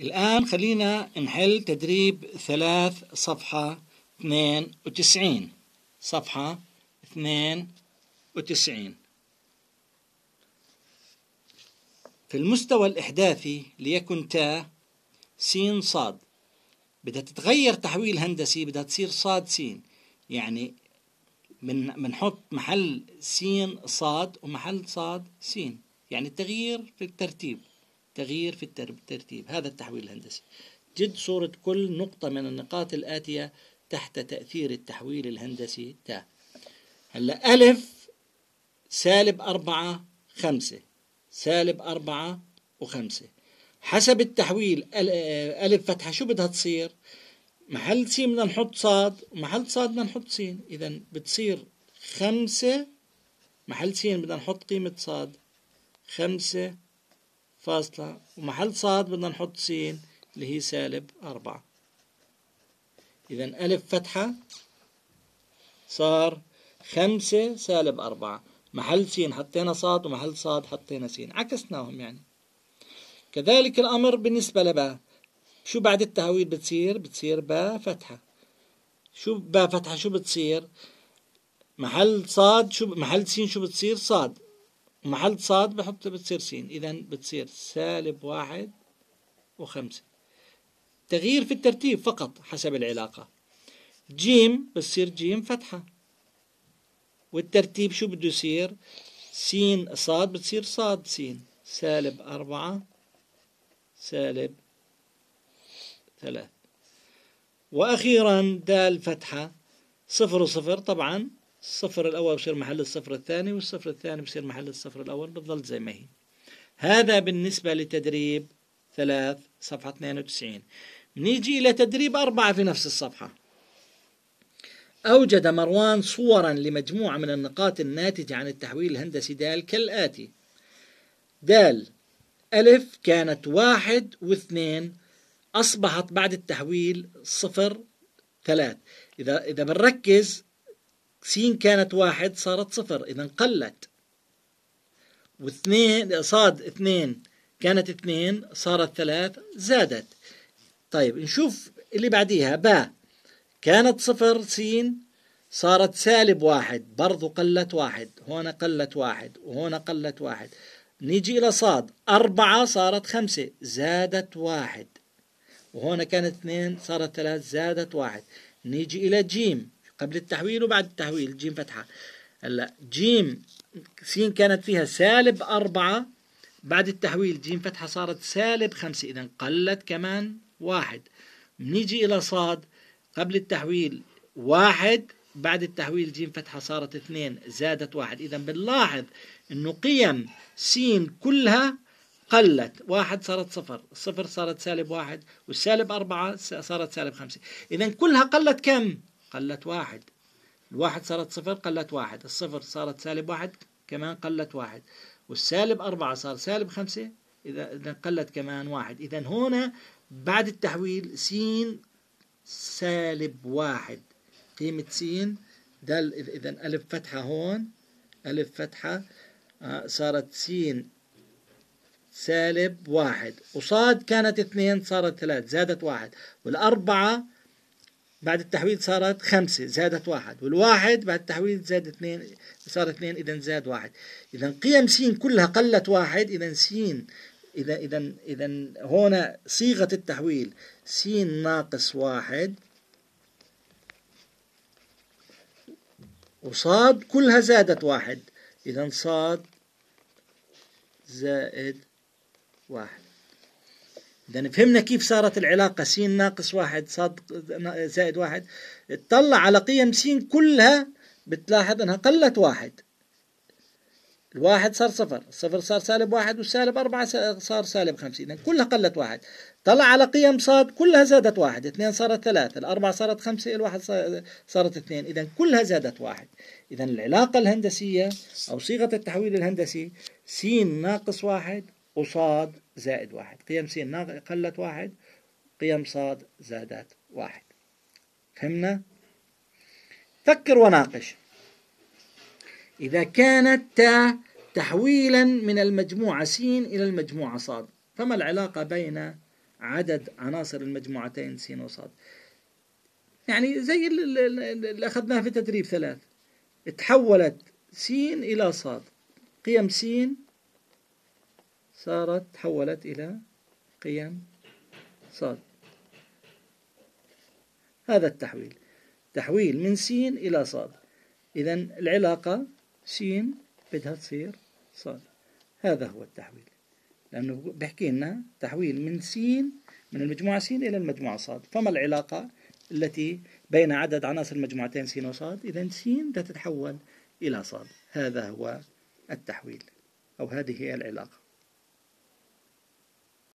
الآن خلينا نحل تدريب ثلاث صفحة 92 صفحة 92 في المستوى الإحداثي ليكن تا س صاد بدها تتغير تحويل هندسي بدها تصير صاد س يعني من بنحط محل س صاد ومحل صاد س يعني التغيير في الترتيب تغيير في الترتيب هذا التحويل الهندسي جد صورة كل نقطة من النقاط الآتية تحت تأثير التحويل الهندسي تاء هلا ألف سالب أربعة خمسة سالب أربعة وخمسة حسب التحويل ألف فتحة شو بدها تصير محل سين بدنا نحط صاد محل صاد بدنا نحط سين إذا بتصير خمسة محل سين بدنا نحط قيمة صاد خمسة فاصلة ومحل صاد بدنا نحط س اللي هي سالب أربعة إذا ألف فتحة صار خمسة سالب أربعة محل س حطينا صاد ومحل صاد حطينا س عكسناهم يعني كذلك الأمر بالنسبة لباء شو بعد التهويل بتصير بتصير باء فتحة شو باء فتحة شو بتصير محل صاد شو محل س شو بتصير صاد محل صاد بحط بتصير سين إذا بتصير سالب واحد وخمسة تغيير في الترتيب فقط حسب العلاقة جيم بتصير جيم فتحة والترتيب شو بده يصير سين صاد بتصير صاد سين سالب أربعة سالب ثلاث وأخيرا دال فتحة صفر وصفر طبعا الصفر الأول بصير محل الصفر الثاني والصفر الثاني بصير محل الصفر الأول بتضل زي ما هي هذا بالنسبة لتدريب ثلاث صفحة 92 نيجي إلى تدريب أربعة في نفس الصفحة أوجد مروان صورا لمجموعة من النقاط الناتجة عن التحويل الهندسي دال كالآتي دال ألف كانت واحد واثنين أصبحت بعد التحويل صفر ثلاث إذا إذا بنركز سين كانت واحد صارت صفر إذا قلت واثنين صاد اثنين كانت اثنين صارت ثلاث زادت طيب نشوف اللي بعديها باء كانت صفر سين صارت سالب واحد برضو قلت واحد هنا قلت واحد وهنا قلت واحد نيجي إلى صاد أربعة صارت خمسة زادت واحد وهنا كانت اثنين صارت ثلاث زادت واحد نيجي إلى جيم قبل التحويل وبعد التحويل جيم فتحة هلا جيم سين كانت فيها سالب أربعة بعد التحويل جيم فتحة صارت سالب خمسة إذا قلت كمان واحد نيجي إلى صاد قبل التحويل واحد بعد التحويل جيم فتحة صارت اثنين زادت واحد إذا بنلاحظ إنه قيم سين كلها قلت واحد صارت صفر صفر صارت سالب واحد والسالب أربعة صارت سالب خمسة إذا كلها قلت كم قلت واحد الواحد صارت صفر قلت واحد الصفر صارت سالب واحد كمان قلت واحد والسالب أربعة صار سالب خمسة إذا إذا قلت كمان واحد إذا هنا بعد التحويل س سالب واحد قيمة س دل إذا ألف فتحة هون ألف فتحة آه، صارت س سالب واحد وصاد كانت اثنين صارت ثلاث زادت واحد والأربعة بعد التحويل صارت خمسة زادت واحد والواحد بعد التحويل زاد اثنين صار اثنين إذا زاد واحد إذا قيم سين كلها قلت واحد إذا سين إذا إذا إذا هنا صيغة التحويل سين ناقص واحد وصاد كلها زادت واحد إذا صاد زائد واحد إذا فهمنا كيف صارت العلاقة س ناقص واحد صاد زائد واحد اطلع على قيم س كلها بتلاحظ أنها قلت واحد الواحد صار صفر الصفر صار سالب واحد والسالب أربعة صار سالب خمسة إذا كلها قلت واحد طلع على قيم صاد كلها زادت واحد اثنين صارت ثلاثة الأربعة صارت خمسة الواحد صارت اثنين إذا كلها زادت واحد إذا العلاقة الهندسية أو صيغة التحويل الهندسي س ناقص واحد وصاد زائد واحد قيم س قلت واحد قيم صاد زادت واحد فهمنا فكر وناقش إذا كانت تا تحويلا من المجموعة س إلى المجموعة صاد فما العلاقة بين عدد عناصر المجموعتين س وصاد يعني زي اللي أخذناه في تدريب ثلاث تحولت س إلى صاد قيم س صارت تحولت إلى قيم صاد هذا التحويل تحويل من س إلى صاد إذا العلاقة س بدها تصير صاد هذا هو التحويل لأنه بحكي لنا تحويل من س من المجموعة س إلى المجموعة صاد فما العلاقة التي بين عدد عناصر المجموعتين س وصاد إذا س تتحول إلى صاد هذا هو التحويل أو هذه هي العلاقة